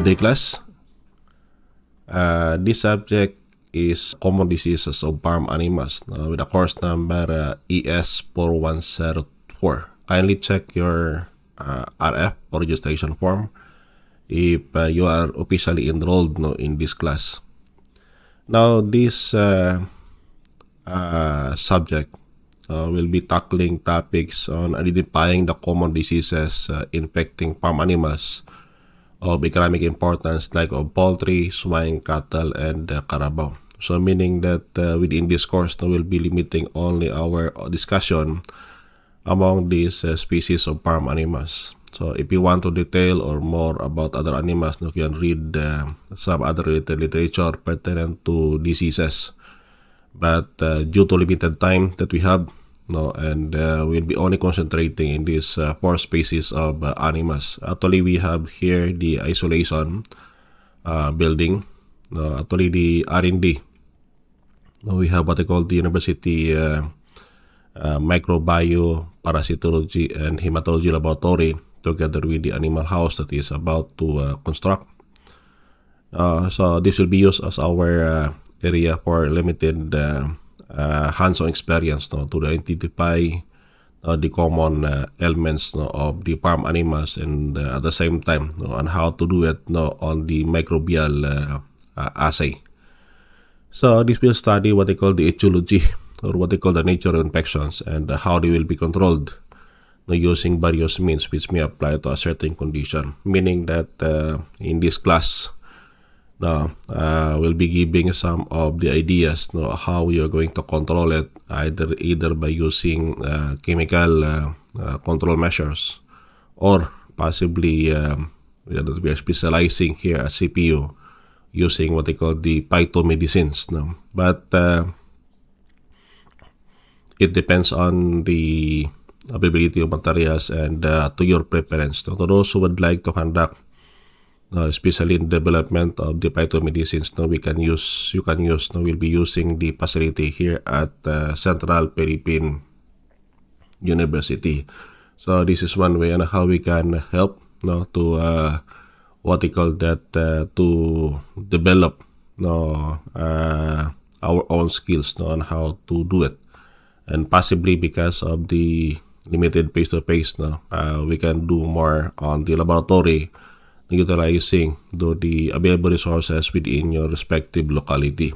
today class. Uh, this subject is common diseases of farm animals uh, with a course number uh, ES4104. Kindly check your uh, RF or registration form if uh, you are officially enrolled no, in this class. Now this uh, uh, subject will be tackling topics on identifying the common diseases infecting farm animals of economic importance like of oh, poultry, swine, cattle, and uh, carabao. So meaning that uh, within this course, we will be limiting only our discussion among these uh, species of farm animals. So if you want to detail or more about other animals, you can read uh, some other related literature pertinent to diseases. But uh, due to limited time that we have, no and uh, we'll be only concentrating in these uh, four species of uh, animas actually we have here the isolation uh, building no actually the R&D no, we have what they call the university uh, uh, microbio parasitology and hematology laboratory together with the animal house that is about to construct so this will be used as our area for limited uh, eh, hands-on experience no, to identify uh, the common uh, eh, elements no, of the farm animals and uh, at the same time no, on how to do it no, on the microbial uh, uh, assay. So this will study what they call the etiology or what they call the nature of infections and how they will be controlled no, using various means which may apply to a certain condition meaning that in this class now, uh, we'll be giving some of the ideas no, how you're going to control it, either either by using uh, chemical uh, uh control measures, or possibly um, we are specializing here at CPU using what they call the Python medicines. No, but uh, it depends on the availability of materials and uh, to your preference. No? To those who would like to conduct uh, especially in development of the medicines. Now we can use, you can use, now we'll be using the facility here at uh, Central Philippine University. So this is one way and how we can help now to uh, what we call that uh, to develop no uh, our own skills no, on how to do it and possibly because of the limited face-to-face -face, no, uh, we can do more on the laboratory utilizing the available resources within your respective locality.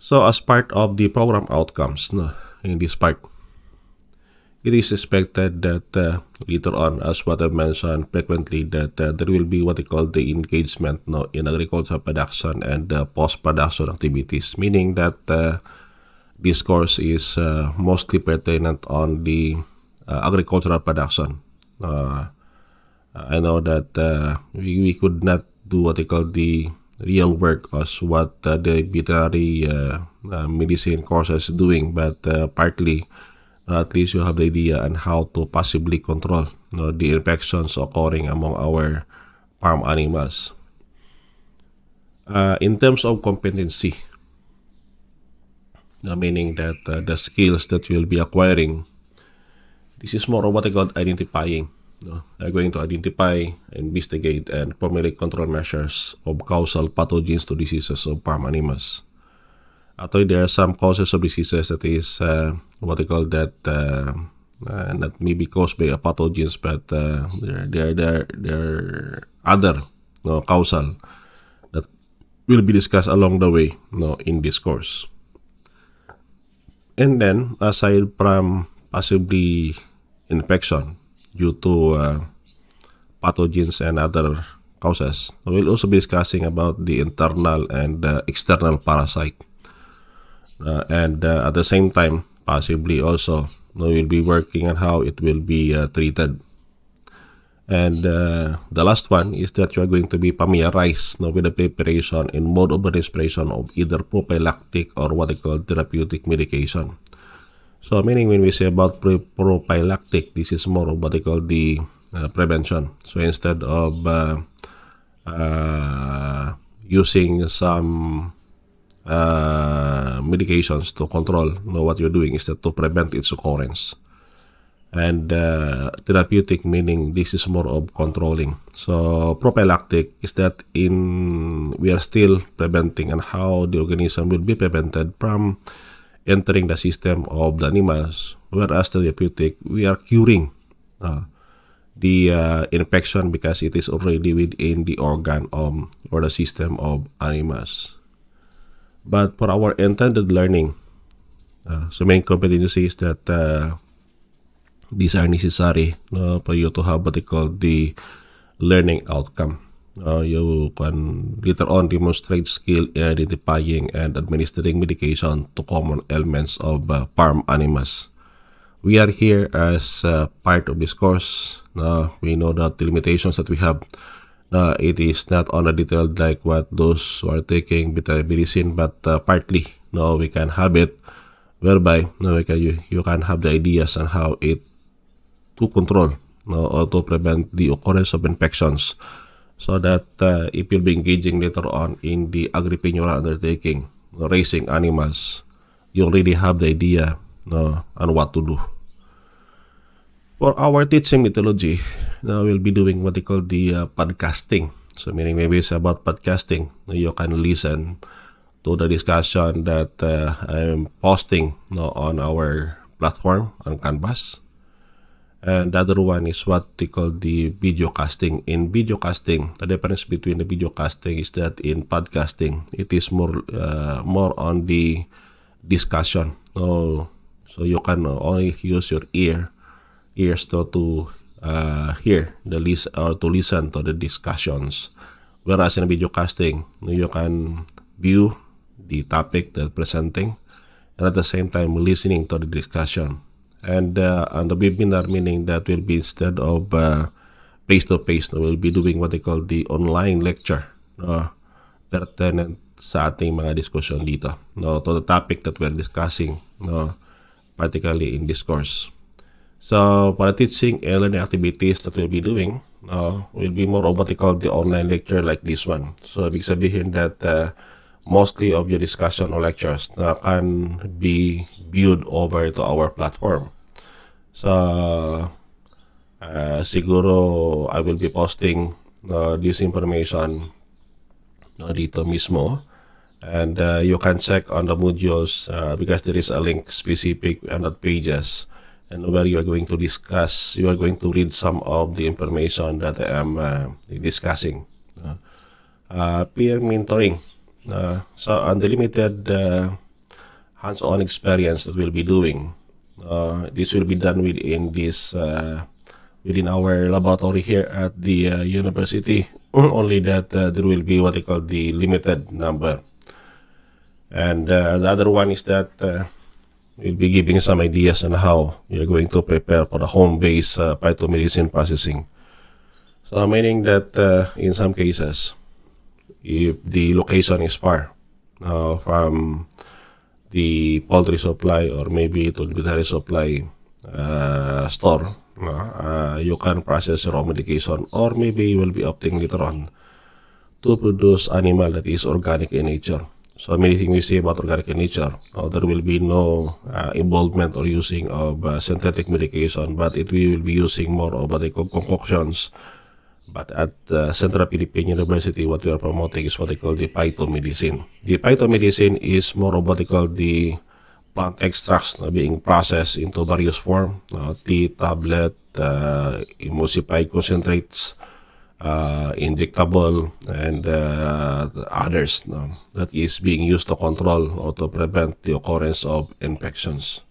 So as part of the program outcomes no, in this part, it is expected that uh, later on, as what I mentioned frequently, that uh, there will be what we call the engagement no, in agricultural production and uh, post-production activities, meaning that uh, this course is uh, mostly pertinent on the uh, agricultural production. Uh, I know that uh, we, we could not do what they call the real work as what uh, the veterinary uh, uh, medicine course is doing, but uh, partly uh, at least you have the idea on how to possibly control you know, the infections occurring among our farm animals. in terms of competency, meaning that the skills that you'll be acquiring, this is more of what I call identifying no? are going to identify, investigate, and formulate control measures of causal pathogens to diseases of parmanimas. Actually, there are some causes of diseases that is uh, what they call that uh, uh, not caused by a pathogens, but uh, there there there there are other no, causal that will be discussed along the way no in this course. And then aside from possibly infection, due to uh, pathogens and other causes. We'll also be discussing about the internal and uh, external parasite. Uh, and uh, at the same time, possibly also, we'll be working on how it will be uh, treated. And uh, the last one is that you are going to be familiarized now, with the preparation and mode of administration of either prophylactic or what they call therapeutic medication. So meaning when we say about pre prophylactic, this is more of what they call the uh, prevention. So instead of uh, uh, using some uh, medications to control you know, what you're doing, instead to prevent its occurrence. And uh, therapeutic meaning this is more of controlling. So prophylactic is that in we are still preventing and how the organism will be prevented from entering the system of the animals, whereas therapeutic, we are curing uh, the uh, infection because it is already within the organ of, or the system of animals. But for our intended learning, uh, so main competency is that uh, these are necessary uh, for you to have what they call the learning outcome uh, you can later on demonstrate skill in identifying and administering medication to common ailments of uh, farm animals. We are here as uh, part of this course. Uh, we know that the limitations that we have, uh, it is not on a detailed like what those who are taking medicine, but uh, partly no, we can have it whereby no, we can, you, you can have the ideas on how it to control or to prevent the occurrence of infections. so that uh, it will be engaging later on in the agripreneur undertaking, raising animals. You already have the idea no, on what to do. For our teaching methodology, now we'll be doing what they call the uh, podcasting. So meaning maybe it's about podcasting. You can listen to the discussion that uh, I'm posting you know, on our platform on Canvas. and the other one is what they call the video casting. In video casting, the difference between the video casting is that in podcasting, it is more uh, more on the discussion. So, so you can only use your ear ears to, to uh, hear the list or to listen to the discussions. Whereas in video casting, you can view the topic that presenting and at the same time listening to the discussion. and uh, and the webinar meaning that will be instead of face to face we'll be doing what they call the online lecture uh, pertinent sa ating mga discussion dito no to the topic that we're discussing no particularly in this course so for the teaching and learning activities that we'll be doing uh, will be more of what they call the online lecture like this one so ibig sabihin that uh, mostly of your discussion or lectures can be viewed over to our platform. So, uh, siguro I will be posting uh, this information uh, dito mismo. And uh, you can check on the modules uh, because there is a link specific on the pages and where you are going to discuss, you are going to read some of the information that I am uh, discussing. Uh, uh peer mentoring. Uh, so on the limited uh, hands-on experience that we'll be doing, uh, this will be done within this uh, within our laboratory here at the uh, university. Only that uh, there will be what they call the limited number, and the other one is that we'll be giving some ideas on how you're going to prepare for the home-based uh, phytomedicine processing. So meaning that in some cases if the location is far uh, from the poultry supply or maybe it be the dairy supply uh, store, uh, you can process raw medication or maybe you will be opting later on to produce animal that is organic in nature. So many things we say about organic in nature. there will be no uh, involvement or using of uh, synthetic medication, but it will be using more of the concoctions but at uh, Central Philippine University, what we are promoting is what they call the phytomedicine. The phytomedicine is more of what they call the plant extracts na being processed into various forms, uh, tea, tablet, uh, emulsified concentrates, uh, injectable, and uh, others that is being used to control or to prevent the occurrence of infections.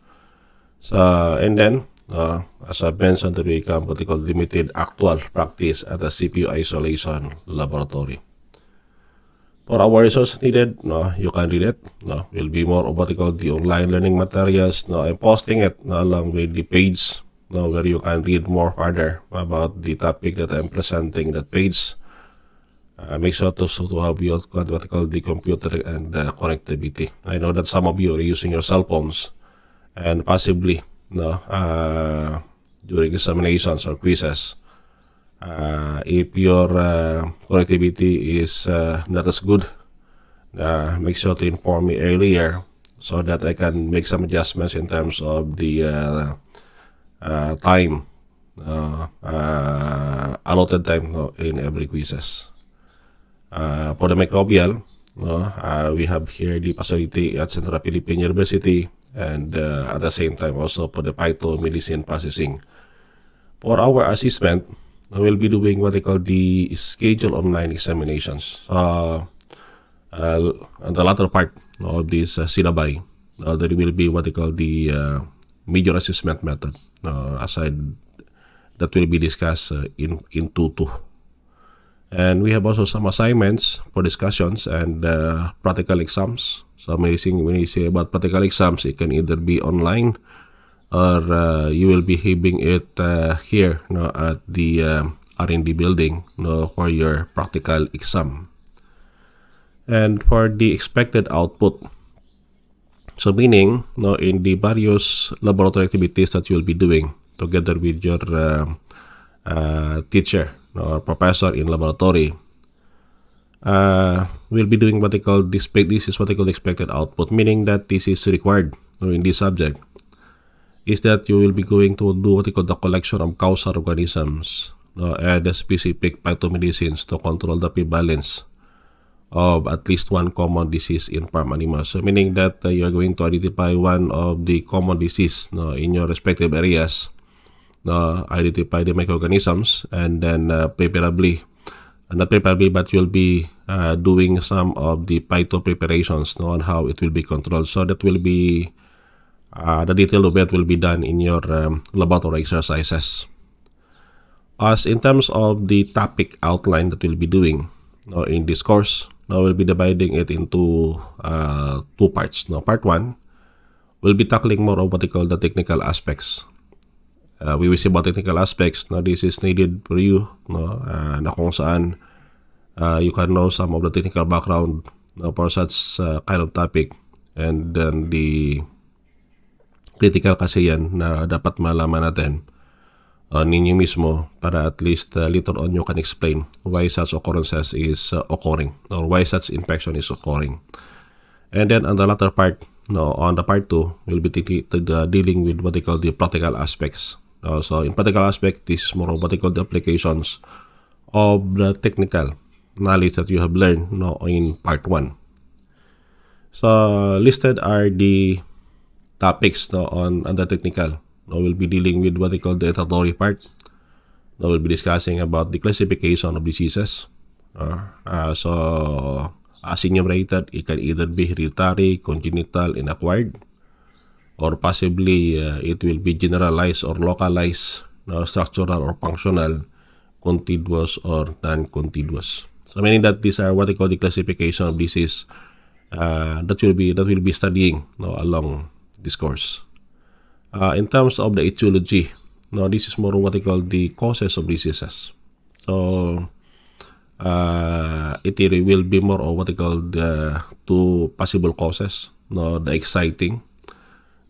So, and then uh, as I mentioned to become what they limited actual practice at the CPU isolation laboratory. For our resources needed, no, you can read it. No, will be more about the online learning materials. No, I'm posting it no, along with the page no, where you can read more further about the topic that I'm presenting that page. Uh, make sure to, to have your what they call the computer and the connectivity. I know that some of you are using your cell phones and possibly no uh, during examinations or quizzes uh, if your uh, connectivity is uh, not as good uh, make sure to inform me earlier so that I can make some adjustments in terms of the uh, uh, time allotted time in every quizzes for the microbial No, uh, we have here the facility at Central Philippine University and uh, at the same time also for the Python medicine processing. For our assessment, will be doing what they call the schedule online examinations. Uh, uh, the latter part of this uh, syllabi, uh, there will be what they call the uh, major assessment method. Uh, aside, that will be discussed uh, in in two two. And we have also some assignments for discussions and uh, practical exams. So amazing when you say about practical exams, it can either be online or uh, you will be having it uh, here you know, at the um, uh, R&D building you know, for your practical exam. And for the expected output, so meaning you know, in the various laboratory activities that you'll be doing together with your uh, uh, teacher or professor in laboratory uh, will be doing what they call this, this is what they call expected output, meaning that this is required in this subject, is that you will be going to do what they call the collection of causal organisms uh, and specific pathomedicines to control the prevalence of at least one common disease in farm animals. So meaning that uh, you are going to identify one of the common disease in your respective areas uh, identify the microorganisms and then uh, preparably uh, not preparably but you'll be uh, doing some of the pyto preparations on how it will be controlled so that will be uh, the detail of it will be done in your um, laboratory exercises as in terms of the topic outline that we'll be doing in this course now we'll be dividing it into uh, two parts now part one we'll be tackling more of what we call the technical aspects uh, we will see about technical aspects no this is needed for you no uh, na kung saan uh, you can know some of the technical background no, for such uh, kind of topic and then the critical kasi yan na dapat malaman natin uh, ninyo mismo para at least uh, later on you can explain why such occurrences is uh, occurring or why such infection is occurring and then on the latter part no on the part 2 we'll be taking, uh, dealing with what they call the practical aspects Uh, so in practical aspect, this is more of what they call the applications of the technical knowledge that you have learned you know, in part 1. So listed are the topics no, on, on the technical. No, we'll be dealing with what they call the introductory part. No, we'll be discussing about the classification of diseases. Uh, uh, so as enumerated, it can either be hereditary, congenital, and acquired. or possibly uh, it will be generalized or localized, structural or functional, contiguous or non-contiguous. So meaning that these are what I call the classification of disease uh, that will be that will be studying along this course. Uh, in terms of the etiology, now this is more what I call the causes of diseases. So uh, it will be more of what I call the two possible causes. the exciting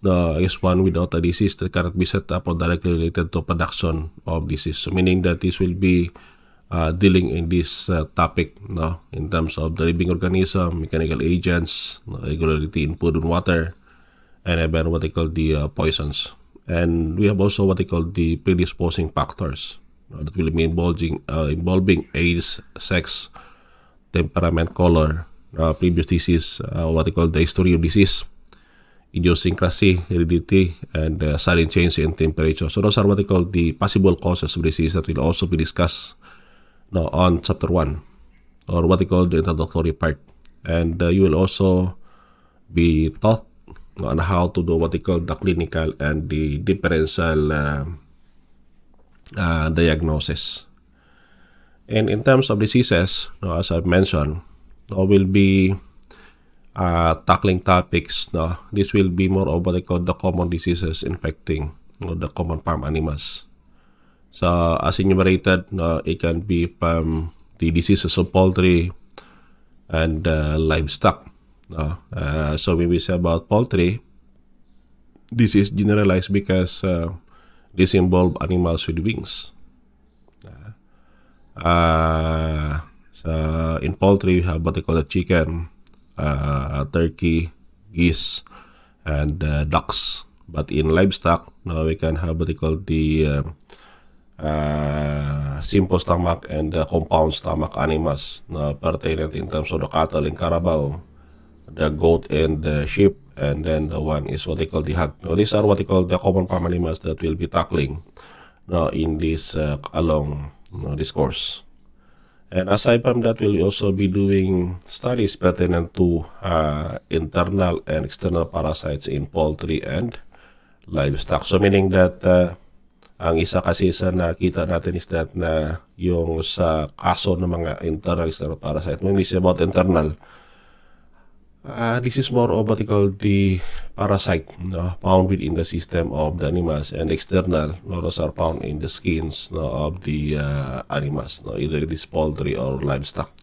the is one without a disease that cannot be set up or directly related to production of disease. So meaning that this will be uh, dealing in this uh, topic no? in terms of the living organism, mechanical agents, regularity in food and water, and even what they call the uh, poisons. And we have also what they call the predisposing factors no? that will be involving, uh, involving age, sex, temperament, color, uh, previous disease, uh, what they call the history of disease, idiosyncrasy, heredity, and uh, sudden change in temperature. So those are what we call the possible causes of disease that will also be discussed now on chapter 1 or what they call the introductory part. And uh, you will also be taught on how to do what they call the clinical and the differential uh, uh, diagnosis. And in terms of diseases, you know, as I've mentioned, there will be uh, tackling topics. No? This will be more of what I call the common diseases infecting or the common farm animals. So as enumerated, no, it can be from the diseases of poultry and uh, livestock. No, uh, so when we say about poultry, this is generalized because uh, this involve animals with wings. Uh, uh so in poultry, you have what they call the chicken, uh, turkey, geese, and uh, ducks. But in livestock, now we can have what we call the um, uh, simple stomach and the compound stomach animals na pertinent in terms of the cattle in Carabao, the goat and the sheep, and then the one is what they call the hog. Now, these are what they call the common farm animals that we'll be tackling now in this uh, along you know, this course. And aside from that, we'll also be doing studies pertaining to uh, internal and external parasites in poultry and livestock. So meaning that uh, ang isa kasi sa nakita natin is that na yung sa kaso ng mga internal external parasite, when we say about internal, Uh, this is more of what you call the parasite no, found within the system of the animals and external those are found in the skins no, of the uh, animals, no, either it is poultry or livestock.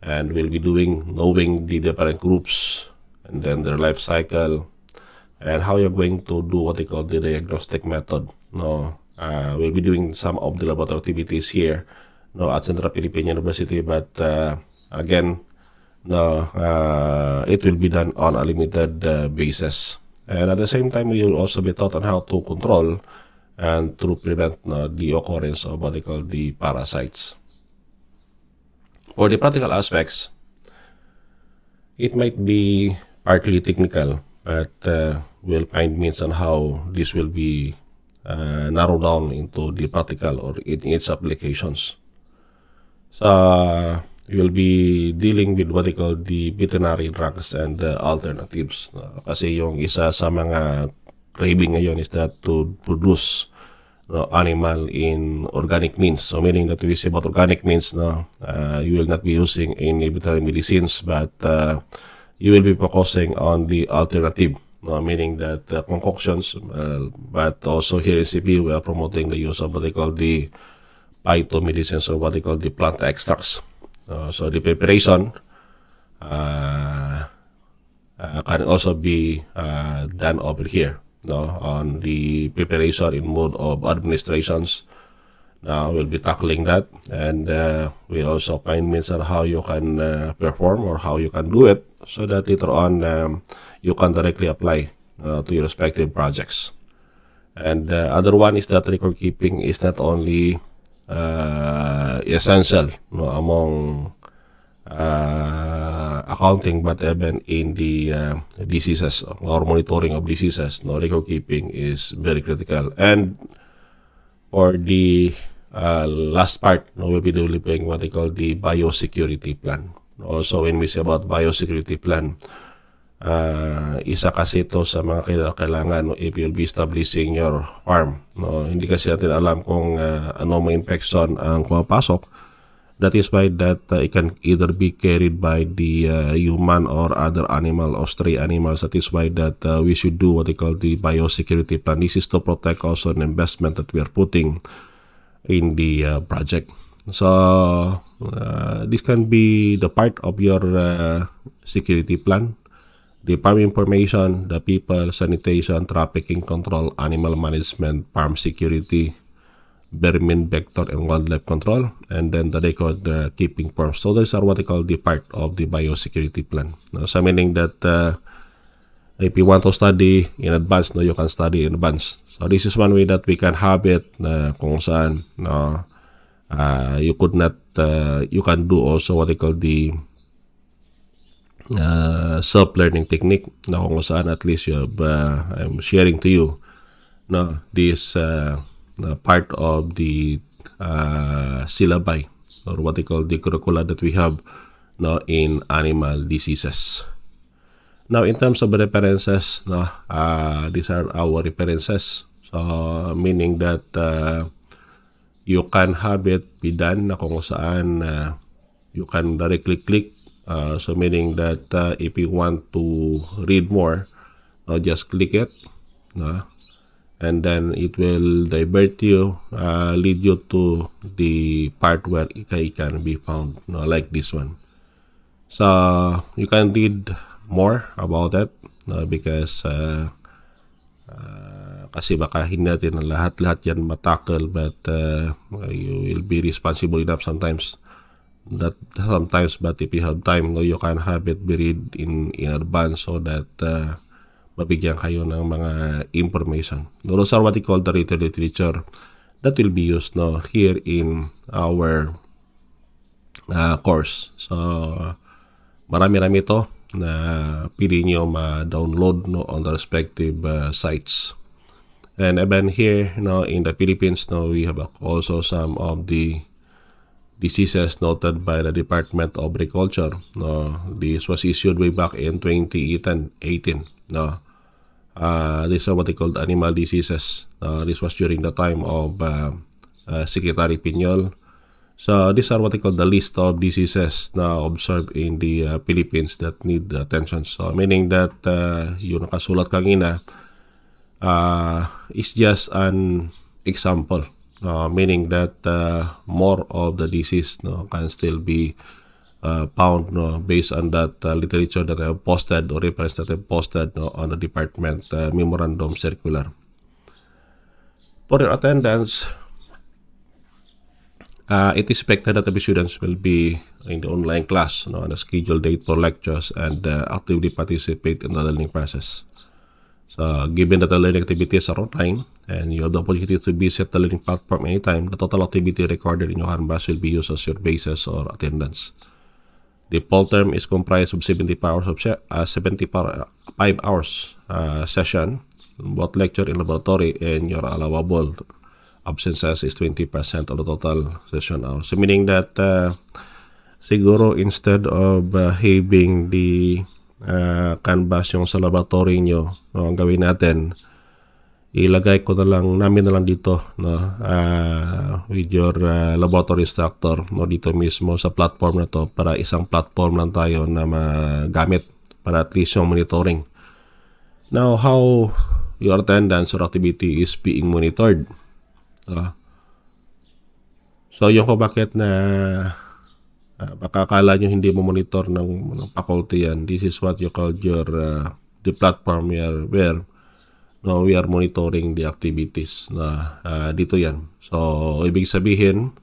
And we'll be doing knowing the different groups and then their life cycle and how you're going to do what they call the diagnostic method. No, uh, we'll be doing some of the laboratory activities here no, at Central Philippine University, but uh, again, no, uh, it will be done on a limited uh, basis. And at the same time, we will also be taught on how to control and to prevent uh, the occurrence of what they call the parasites. For the practical aspects, it might be partly technical, but uh, we'll find means on how this will be uh, narrowed down into the practical or in its applications. So, you will be dealing with what they call the veterinary drugs and the uh, alternatives. No? Kasi yung isa sa mga craving ngayon is that to produce no, animal in organic means. So meaning that we say about organic means, no, uh, you will not be using any veterinary medicines, but uh, you will be focusing on the alternative, no, meaning that uh, concoctions. Uh, but also here in CP, we are promoting the use of what they call the phytomedicines or what they call the plant extracts. Uh, so the preparation uh, uh, can also be uh, done over here no, on the preparation in mode of administrations. Now we'll be tackling that and uh, we'll also find means on how you can uh, perform or how you can do it so that later on um, you can directly apply uh, to your respective projects. And the uh, other one is that record keeping is not only uh, essential no, among uh, accounting but even in the uh, diseases or monitoring of diseases no record keeping is very critical and for the uh, last part no we'll be developing what they call the biosecurity plan also when we say about biosecurity plan uh, isa kasi to sa mga kailangan no, if you'll be establishing your arm No, hindi kasi natin alam kung uh, ano mga infection ang pumapasok. That is why that uh, it can either be carried by the uh, human or other animal or stray animals. That is why that uh, we should do what they call the biosecurity plan. This is to protect also an investment that we are putting in the uh, project. So uh, this can be the part of your uh, security plan the farm information, the people, sanitation, trafficking control, animal management, farm security, vermin vector, and wildlife control, and then the record uh, keeping form. So those are what I call the part of the biosecurity plan. Now, so meaning that uh, if you want to study in advance, no, you can study in advance. So this is one way that we can have it na uh, kung saan no, uh, you could not, uh, you can do also what they call the uh, self-learning technique na kung saan at least you have, uh, I'm sharing to you no, this uh, uh part of the uh, syllabi or what they call the curricula that we have no, in animal diseases. Now, in terms of references, no, uh, these are our references. So, meaning that uh, you can have it be done na kung saan uh, you can directly click Uh, so meaning that uh, if you want to read more, uh, just click it, no? and then it will divert you, uh, lead you to the part where it can be found, no? like this one. So you can read more about that no? because uh, uh, kasi baka hindi natin lahat-lahat yan matackle but uh, you will be responsible enough sometimes that sometimes but if you have time no you can have it read in in advance so that uh, mabigyan kayo ng mga information no those are what we call the written literature that will be used no here in our uh, course so marami-rami ito na pili nyo ma-download no on the respective uh, sites and even here no in the Philippines now we have also some of the diseases noted by the Department of Agriculture. No, this was issued way back in 2018. No, uh, these are what they called animal diseases. Uh, this was during the time of uh, uh, Secretary Pinyol. So these are what they call the list of diseases na observed in the uh, Philippines that need attention. So meaning that uh, yung nakasulat kanina uh, is just an example Uh, meaning that uh, more of the disease no, can still be uh, found no, based on that uh, literature that I have posted or reference that I posted no, on the department uh, memorandum circular. For your attendance, it is expected that the students will be in the online class on a scheduled date for lectures and actively participate in the learning process. So, given that the learning activities are routine and you have the opportunity to visit the learning platform anytime, the total activity recorded in your canvas will be used as your basis or attendance. The poll term is comprised of 75 hours of uh, 75 hours uh, session, both lecture and laboratory, and your allowable absences is 20% of the total session hours. So meaning that uh, siguro instead of uh, having the uh, canvas yung sa laboratory nyo no, ang gawin natin ilagay ko na lang namin na lang dito no uh, with your uh, laboratory instructor no dito mismo sa platform na to para isang platform lang tayo na magamit para at least yung monitoring now how your attendance or activity is being monitored uh, so yung ko bakit na Uh, ah, baka akala nyo hindi mo monitor ng, ng faculty yan. This is what you call your uh, the platform where, where no, we are monitoring the activities na uh, dito yan. So, ibig sabihin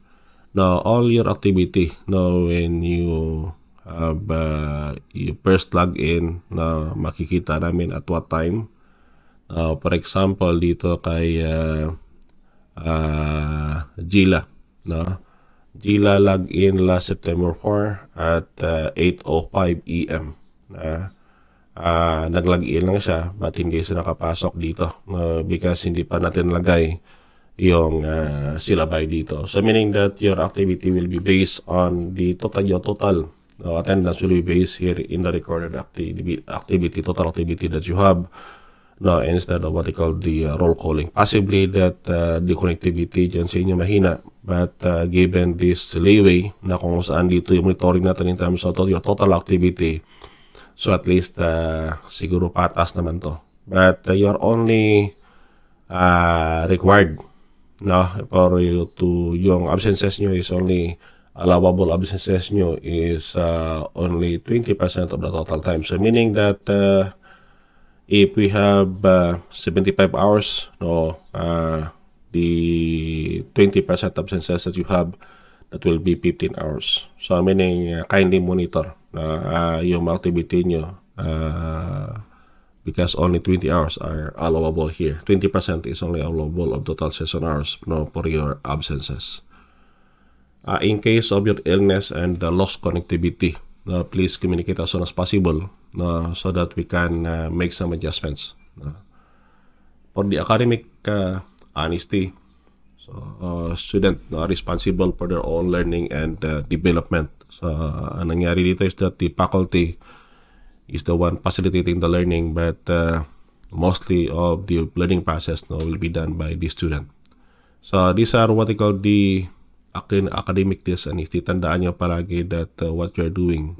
no, all your activity no, when you have uh, you first log in na makikita namin at what time. Uh, for example, dito kay uh, uh, Gila. No? Gila log in last September 4 at uh, 8.05 EM na uh, uh, ah, nag-log in lang siya but hindi siya nakapasok dito uh, because hindi pa natin lagay yung uh, silabay dito. So meaning that your activity will be based on the total, your total no, attendance will be based here in the recorded activity, activity total activity that you have no, instead of what they call the uh, roll calling. Possibly that uh, the connectivity dyan sa inyo mahina But uh, given this leeway na kung saan dito yung monitoring natin in terms of your total activity, so at least uh, siguro patas naman to. But uh, you're only uh, required no, for you to, yung absences nyo is only, allowable absences nyo is uh, only 20% of the total time. So meaning that uh, if we have uh, 75 hours, no, uh, the 20% absences that you have that will be 15 hours. So, meaning uh, eh, kindly monitor your uh, ah, yung activity nyo uh, because only 20 hours are allowable here. 20% is only allowable of total session hours no, for your absences. Uh, in case of your illness and the uh, lost connectivity, uh, please communicate as soon as possible uh, so that we can uh, make some adjustments. Uh, for the academic uh, honesty, so, uh, student uh, responsible for their own learning and uh, development. So, uh, ang nangyari dito is that the faculty is the one facilitating the learning but uh, mostly of the learning process no, will be done by the student. So, these are what we call the academic dishonest. Tandaan nyo palagi that uh, what you're doing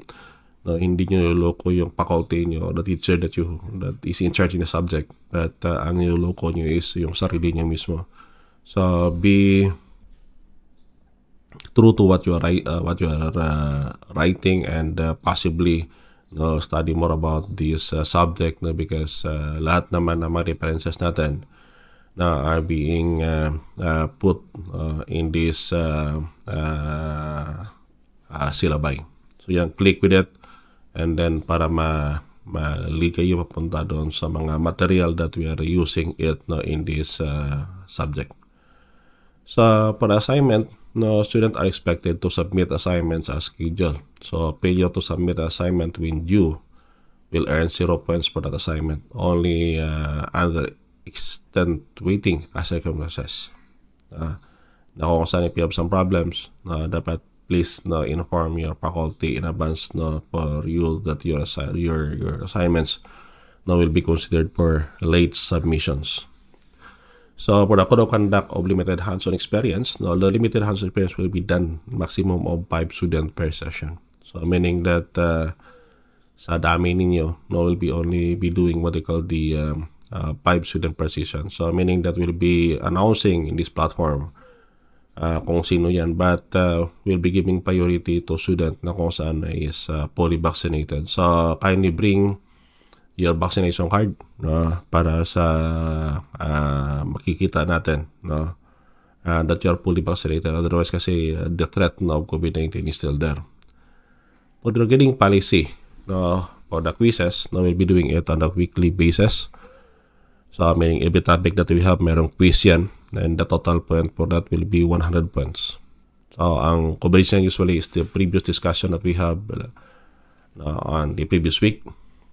na hindi nyo loko yung faculty nyo the teacher that you that is in charge in the subject but uh, ang loko nyo is yung sarili nyo mismo so be true to what you are uh, what you are uh, writing and uh, possibly no study more about this uh, subject no because uh, lahat naman ng mga references natin na are being uh, uh, put uh, in this uh, uh, uh, syllabi so yan click with it and then para ma mali kayo mapunta doon sa mga material that we are using it no in this uh, subject. So for assignment, no student are expected to submit assignments as scheduled. So failure to submit assignment when due will earn zero points for that assignment. Only uh, under extent waiting as circumstances. Uh, ah, na kung saan ipihab some problems na uh, dapat please inform your faculty in advance for you that your assi- your your assignments will be considered for late submissions. So for the code of conduct of limited hands-on experience, now the limited hands-on experience will be done maximum of 5 students per session. So meaning that uh, sa dami ninyo, no, will be only be doing what they call the um, uh, 5 student per session. So meaning that we'll be announcing in this platform uh, kung sino yan but uh, we'll be giving priority to student na kung saan is uh, fully vaccinated so kindly bring your vaccination card no para sa uh, makikita natin no uh, that you are fully vaccinated otherwise kasi uh, the threat of COVID-19 is still there for the regarding policy no for the quizzes no we'll be doing it on a weekly basis so meaning every topic that we have merong quiz yan and the total point for that will be 100 points. So ang coefficient usually is the previous discussion that we have uh, on the previous week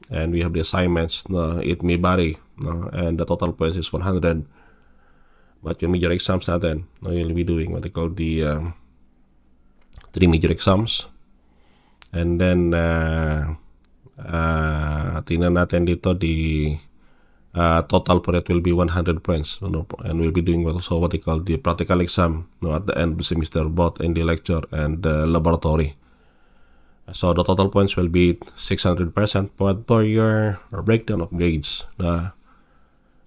and we have the assignments uh, it may vary uh, and the total points is 100 but your major exams are uh, you'll be doing what they call the um, three major exams and then uh, uh, tingnan natin dito di the uh, total for will be 100 points you know, and we'll be doing also what they call the practical exam you know, at the end of the semester both in the lecture and the uh, laboratory so the total points will be 600 percent but for year or breakdown of grades uh,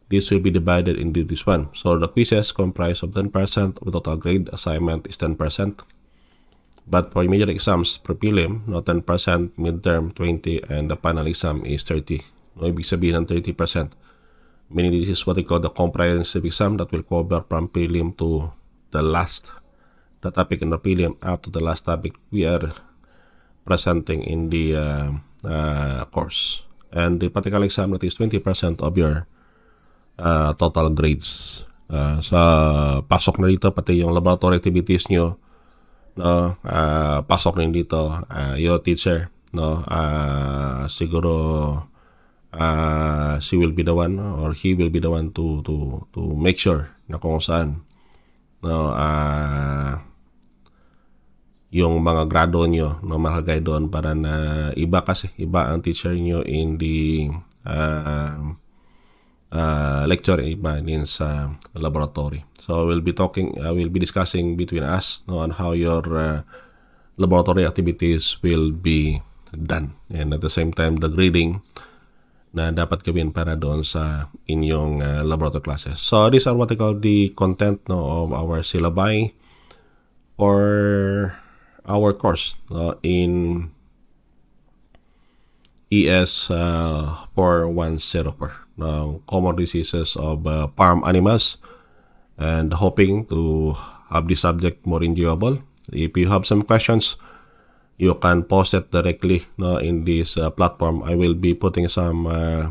this will be divided into this one so the quizzes comprise of 10 percent of the total grade assignment is 10 percent but for major exams per prelim no 10 percent midterm 20 and the final exam is 30 no ibig sabihin ng 30 percent meaning this is what they call the comprehensive exam that will cover from prelim to the last the topic in the prelim up to the last topic we are presenting in the uh, uh, course and the practical exam that is 20% of your uh, total grades uh, sa pasok na dito pati yung laboratory activities nyo no uh, pasok na dito uh, your teacher no uh, siguro uh, she will be the one or he will be the one to to to make sure na kung saan no uh, yung mga grado nyo no makagay doon para na iba kasi iba ang teacher nyo in the uh, uh, lecture iba din sa laboratory so we'll be talking uh, we'll be discussing between us no on how your uh, laboratory activities will be done and at the same time the grading na dapat gawin para doon sa inyong uh, laboratory classes. So these are what I call the content no, of our syllabi or our course no, in ES uh, per no, common diseases of uh, farm animals and hoping to have the subject more enjoyable. If you have some questions, you can post it directly no in this uh, platform i will be putting some uh,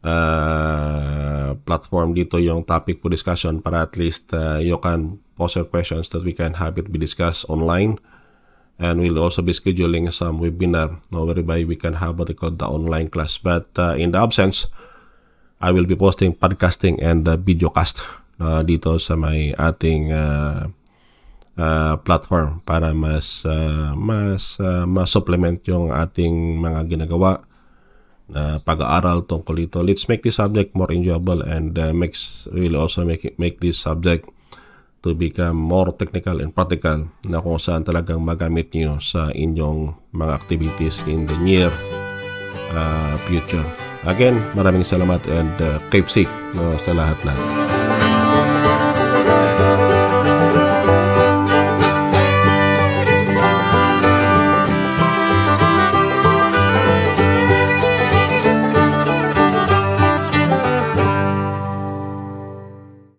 uh, platform dito yung topic for discussion para at least uh, you can post your questions that we can have it be discussed online and we'll also be scheduling some webinar no, whereby we can have what we call the online class but uh, in the absence I will be posting podcasting and uh, videocast uh, dito sa may ating uh, uh, platform para mas uh, mas uh, ma-supplement yung ating mga ginagawa na uh, pag-aaral tungkol dito. Let's make this subject more enjoyable and uh, makes will also make it, make this subject to become more technical and practical na kung saan talagang magamit niyo sa inyong mga activities in the near uh, future. Again, maraming salamat and uh, keep safe no, sa lahat natin.